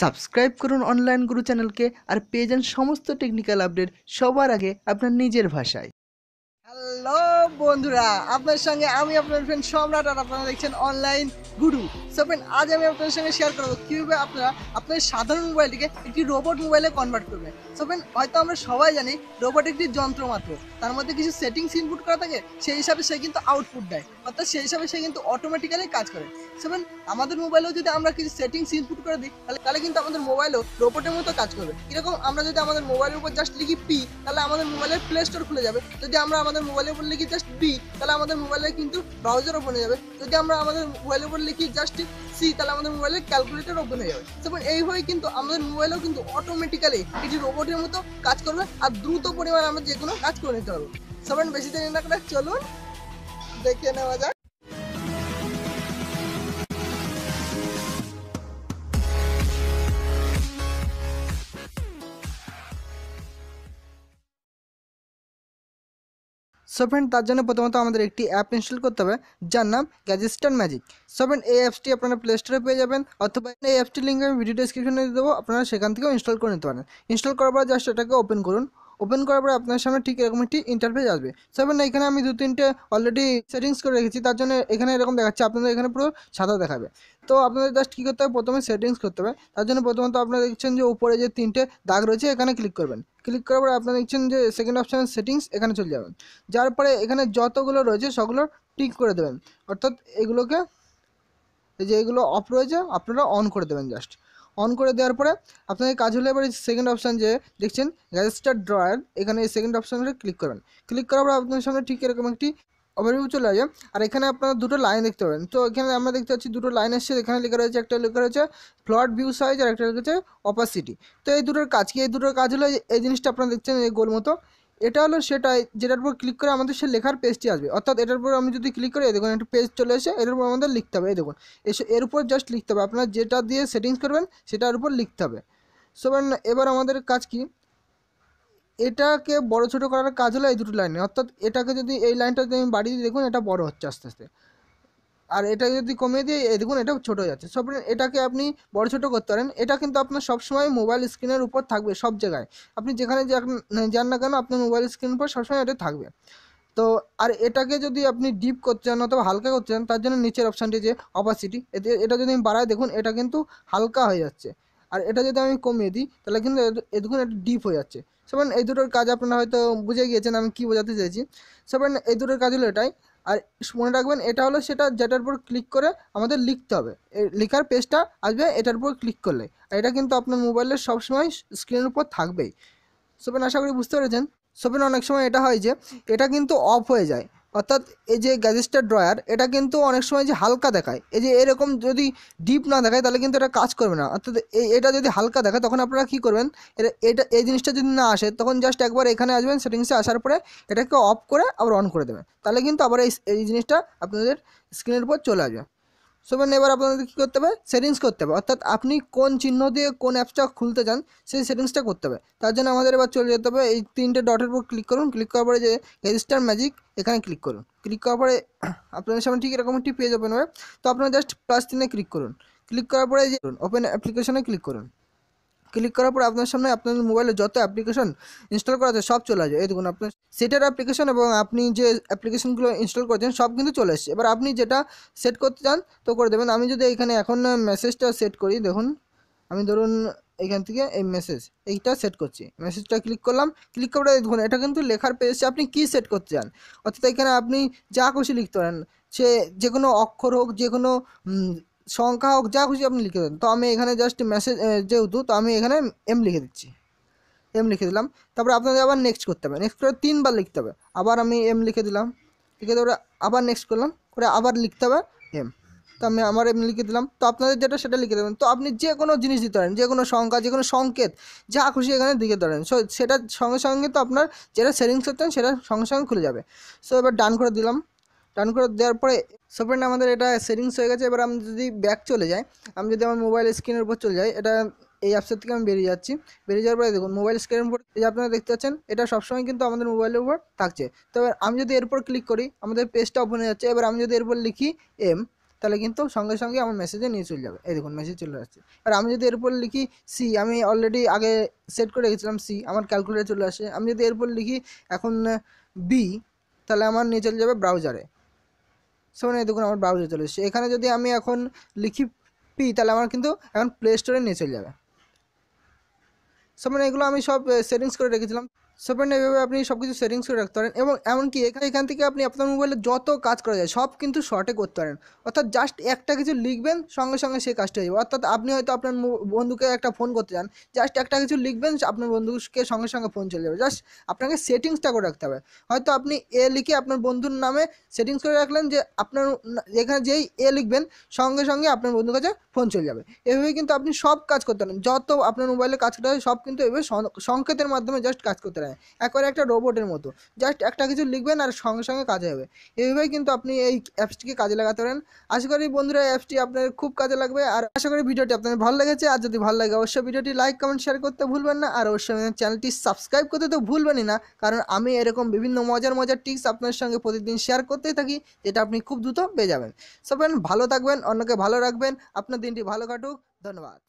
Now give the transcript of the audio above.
subscribe করুন online গুরু চ্যানেলকে আর পেয়ে যান সমস্ত টেকনিক্যাল আপডেট সবার আগে আপনার নিজের ভাষায় হ্যালো বন্ধুরা আপনার সঙ্গে আমি আপনার ফ্রেন্ড সম্রাট আর আপনারা দেখছেন অনলাইন গুরু সো ফ্রেন্ড আজ আমি আপনার সঙ্গে শেয়ার করবো কীভাবে আপনারা আপনার সাধারণ মোবাইলটিকে একটি রোবট মোবাইলে কনভার্ট করবেন সো ফ্রেন্ড হয়তো আমরা সবাই জানি রোবট একটি যন্ত্র মাত্র তার মধ্যে কিছু সেটিংস ইনপুট করা থাকে সেই হিসাবে সে কিন্তু আউটপুট দেয় অর্থাৎ সেই হিসাবে সে কিন্তু অটোমেটিক্যালি কাজ করে সো ফ্রেন্ড আমাদের মোবাইলেও যদি আমরা কিছু সেটিংস ইনপুট করে দিই তাহলে তাহলে কিন্তু আমাদের মোবাইলও রোবটের মতো কাজ করবে এরকম আমরা যদি আমাদের মোবাইলের উপর জাস্ট লিখি পি তাহলে আমাদের মোবাইলের প্লে স্টোর খুলে যাবে যদি আমরা আমাদের মোবাইল মোবাইলের উপর লিখি জাস্ট বি তাহলে আমাদের মোবাইলে কিন্তু ব্রাউজার ওপেন হয়ে যাবে যদি আমরা আমাদের মোবাইলের উপর লিখি জাস্ট সি তাহলে আমাদের মোবাইলের ক্যালকুলেটার ওপেন হয়ে যাবে তখন এইভাবে কিন্তু আমাদের মোবাইলেও কিন্তু অটোমেটিক্যালি এটি রোবটের মতো কাজ করবে আর দ্রুত পরিমাণে আমরা যে কোনো কাজ করে নিতে পারবো সবাই বেশি দেরি না করে চলুন দেখে নেওয়া যাক সো ফ্রেন্ড তার জন্য প্রথমত আমাদের একটি অ্যাপ ইনস্টল করতে হবে যার নাম গ্যাজেস্টার ম্যাজিক সো ফ্রেন্ড এই অ্যাপসটি আপনারা প্লে স্টোরে পেয়ে যাবেন অথবা এই অ্যাপটির লিঙ্ক আমি ভিডিও ডিসক্রিপশনে দিয়ে দেবো আপনারা সেখান থেকেও ইনস্টল করে নিতে পারেন ইনস্টল করার পর জাস্ট এটাকে ওপেন করুন ওপেন করার পরে আপনার সামনে ঠিক এরকম একটি ইন্টারফেস আসবে সো এবার এখানে আমি দু তিনটে অলরেডি সেটিংস করে রেখেছি তার জন্য এখানে এরকম দেখাচ্ছে আপনাদের এখানে পুরো সাদা দেখাবে তো আপনাদের জাস্ট কী করতে হবে প্রথমে সেটিংস করতে হবে তার জন্য প্রথমত আপনারা দেখছেন যে উপরে যে তিনটে দাগ রয়েছে এখানে ক্লিক করবেন ক্লিক করার পরে আপনারা দেখছেন যে সেকেন্ড অপশান সেটিংস এখানে চলে যাবেন যার পরে এখানে যতগুলো রয়েছে সবগুলো টিক করে দেবেন অর্থাৎ এগুলোকে এই যে এগুলো অফ রয়েছে আপনারা অন করে দেবেন জাস্ট অন করে দেওয়ার পরে আপনাদের কাজ হলে এবার সেকেন্ড অপশান যে দেখছেন গ্যাজেস্টার ড্রয়ার এখানে এই সেকেন্ড অপশানটা ক্লিক করবেন ক্লিক করার পর আপনার সামনে ঠিক এরকম একটি ওভারভিউ চলে আসে আর এখানে আপনারা দুটো লাইন দেখতে পাবেন তো এখানে আমরা দেখতে পাচ্ছি দুটো লাইন এসছে এখানে লেখা রয়েছে একটা লেখা রয়েছে ফ্লট ভিউ সাইজ আর একটা লেখা রয়েছে অপাসিটি তো এই দুটোর কাজ কি এই দুটোর কাজ হলো এই জিনিসটা আপনারা দেখছেন এই গোল মতো এটা হলো সেটাই যেটার উপর ক্লিক করে আমাদের সে লেখার পেজটি আসবে অর্থাৎ এটার উপর আমি যদি ক্লিক করি দেখুন একটা পেজ চলে এসে এটার উপর আমাদের লিখতে হবে এই দেখুন এসে এর উপর জাস্ট লিখতে হবে আপনার যেটা দিয়ে সেটিংস করবেন সেটার উপর লিখতে হবে সো এবার আমাদের কাজ কি এটাকে বড় ছোট করার কাজ হলো এই দুটো লাইনে অর্থাৎ এটাকে যদি এই লাইনটা যদি আমি বাড়িয়ে দিই দেখুন এটা বড় হচ্ছে আস্তে আস্তে আর এটা যদি কমিয়ে দিয়ে দেখুন এটা ছোট যাচ্ছে সব এটাকে আপনি বড় ছোট করতে পারেন এটা কিন্তু আপনার সবসময় মোবাইল স্ক্রিনের উপর থাকবে সব জায়গায় আপনি যেখানে যান না কেন আপনার মোবাইল স্ক্রিনের উপর সবসময় এটা থাকবে তো আর এটাকে যদি আপনি ডিপ করতে চান অথবা হালকা করতে চান তার জন্য নিচের অপশানটি যে অপাসিটি এতে এটা যদি আমি বাড়াই দেখুন এটা কিন্তু হালকা হয়ে যাচ্ছে আর এটা যদি আমি কমিয়ে দিই তাহলে কিন্তু দেখুন এটা ডিপ হয়ে যাচ্ছে সেবার এই দুটোর কাজ আপনারা হয়তো বুঝে গিয়েছেন আমি কি বোঝাতে চাইছি সেবার এই দুটোর কাজ হলো এটাই আর মনে রাখবেন এটা হলো সেটা যেটার উপর ক্লিক করে আমাদের লিখতে হবে লেখার পেজটা আসবে এটার উপর ক্লিক করলে আর এটা কিন্তু আপনার মোবাইলের সবসময় স্ক্রিনের উপর থাকবেই সোপেন আশা করি বুঝতে পেরেছেন সোপেন অনেক সময় এটা হয় যে এটা কিন্তু অফ হয়ে যায় অর্থাৎ এই যে গ্যাজেস্টার ড্রয়ার এটা কিন্তু অনেক সময় যে হালকা দেখায় এই যে এরকম যদি ডিপ না দেখায় তাহলে কিন্তু এটা কাজ করবে না অর্থাৎ এটা যদি হালকা দেখায় তখন আপনারা কী করবেন এটা এটা এই জিনিসটা যদি না আসে তখন জাস্ট একবার এখানে আসবেন সেটিংসে আসার পরে এটাকে অফ করে আবার অন করে দেবেন তাহলে কিন্তু আবার এই জিনিসটা আপনাদের স্ক্রিনের উপর চলে আসবে সো এবার আপনাদের কী করতে হবে সেটিংস করতে হবে অর্থাৎ আপনি কোন চিহ্ন দিয়ে কোন অ্যাপসটা খুলতে চান সেই সেটিংসটা করতে হবে তার জন্য আমাদের এবার চলে যেতে হবে এই তিনটে ডটের উপর ক্লিক করুন ক্লিক করার পরে যে রেজিস্টার ম্যাজিক এখানে ক্লিক করুন ক্লিক করার পরে আপনাদের সামনে ঠিক এরকম একটি পেজ ওপেন হবে তো আপনারা জাস্ট প্লাস তিনে ক্লিক করুন ক্লিক করার পরে যে ওপেন অ্যাপ্লিকেশনে ক্লিক করুন ক্লিক করার পর আপনার সামনে আপনার মোবাইলে যত অ্যাপ্লিকেশন ইনস্টল করা সব চলে আসবে এই দেখুন আপনার সেটের অ্যাপ্লিকেশন এবং আপনি যে অ্যাপ্লিকেশনগুলো ইনস্টল করেছেন সব কিন্তু চলে আসছে এবার আপনি যেটা সেট করতে চান তো করে দেবেন আমি যদি এখানে এখন মেসেজটা সেট করি দেখুন আমি ধরুন এইখান থেকে এই মেসেজ এইটা সেট করছি মেসেজটা ক্লিক করলাম ক্লিক করে দেখুন এটা কিন্তু লেখার পেজে আপনি কি সেট করতে চান অর্থাৎ এখানে আপনি যা খুশি লিখতে পারেন সে যে কোনো অক্ষর হোক যে কোনো সংখ্যা হোক যা খুশি আপনি লিখে দেন তো আমি এখানে জাস্ট মেসেজ যেহেতু তো আমি এখানে এম লিখে দিচ্ছি এম লিখে দিলাম তারপরে আপনাদের আবার নেক্সট করতে হবে নেক্সট করে তিনবার লিখতে হবে আবার আমি এম লিখে দিলাম লিখে তারপরে আবার নেক্সট করলাম করে আবার লিখতে হবে এম তো আমি আমার এম লিখে দিলাম তো আপনাদের যেটা সেটা লিখে দেবেন তো আপনি যে কোনো জিনিস দিতে পারেন যে কোনো সংখ্যা যে কোনো সংকেত যা খুশি এখানে দিকে ধরেন সো সেটা সঙ্গে সঙ্গে তো আপনার যেটা সেভিংস করতেন সেটা সঙ্গে সঙ্গে খুলে যাবে সো এবার ডান করে দিলাম ডান করে দেওয়ার পরে সো ফ্রেন্ড আমাদের এটা সেটিংস হয়ে গেছে এবার আমি যদি ব্যাক চলে যাই আমি যদি আমার মোবাইল স্ক্রিনের উপর চলে যাই এটা এই অ্যাপসের থেকে আমি বেরিয়ে যাচ্ছি বেরিয়ে যাওয়ার পরে দেখুন মোবাইল স্ক্রিনের উপর যে আপনারা দেখতে পাচ্ছেন এটা সবসময় কিন্তু আমাদের মোবাইলের উপর থাকছে তো এবার আমি যদি এরপর ক্লিক করি আমাদের পেজটা ওপেন হয়ে যাচ্ছে এবার আমি যদি এরপর লিখি এম তাহলে কিন্তু সঙ্গে সঙ্গে আমার মেসেজে নিয়ে চলে যাবে এই দেখুন মেসেজ চলে আসছে আর আমি যদি এরপর লিখি সি আমি অলরেডি আগে সেট করে রেখেছিলাম সি আমার ক্যালকুলেটার চলে আসে আমি যদি এরপর লিখি এখন বি তাহলে আমার নিয়ে চলে যাবে ব্রাউজারে সেখানে দেখুন আমার ব্রাউজে চলে এসেছে এখানে যদি আমি এখন লিখি পি তাহলে আমার কিন্তু এখন প্লে স্টোরে নিয়ে চলে যাবে সো মানে এগুলো আমি সব সেটিংস করে রেখেছিলাম সো এভাবে আপনি সব কিছু সেটিংস করে রাখতে পারেন এবং এমনকি এখানে এখান থেকে আপনি আপনার মোবাইলে যত কাজ করা যায় সব কিন্তু শর্টে করতে পারেন অর্থাৎ জাস্ট একটা কিছু লিখবেন সঙ্গে সঙ্গে সেই কাজটা হয়ে যাবে অর্থাৎ আপনি হয়তো আপনার বন্ধুকে একটা ফোন করতে চান জাস্ট একটা কিছু লিখবেন আপনার বন্ধুকে সঙ্গে সঙ্গে ফোন চলে যাবে জাস্ট আপনাকে সেটিংসটা করে রাখতে হবে হয়তো আপনি এ লিখে আপনার বন্ধুর নামে সেটিংস করে রাখলেন যে আপনার এখানে যেই এ লিখবেন সঙ্গে সঙ্গে আপনার বন্ধুর কাছে ফোন চলে যাবে এভাবে কিন্তু আপনি সব কাজ করতে পারেন যত আপনার মোবাইলে কাজ করতে হয় সব কিন্তু এভাবে সংকেতের মাধ্যমে জাস্ট কাজ করতে পারেন একবার একবারে একটা রোবটের মতো জাস্ট একটা কিছু লিখবেন আর সঙ্গে সঙ্গে কাজে হবে এইভাবেই কিন্তু আপনি এই অ্যাপসটিকে কাজে লাগাতে পারেন আশা করি বন্ধুরা অ্যাপসটি আপনার খুব কাজে লাগবে আর আশা করি ভিডিওটি আপনার ভালো লেগেছে আর যদি ভালো লাগে অবশ্যই ভিডিওটি লাইক কমেন্ট শেয়ার করতে ভুলবেন না আর অবশ্যই চ্যানেলটি সাবস্ক্রাইব করতে তো ভুলবেনই না কারণ আমি এরকম বিভিন্ন মজার মজার টিপস আপনার সঙ্গে প্রতিদিন শেয়ার করতেই থাকি যেটা আপনি খুব দ্রুত পেয়ে যাবেন সবেন ভালো থাকবেন অন্যকে ভালো রাখবেন আপনার দিনটি ভালো কাটুক ধন্যবাদ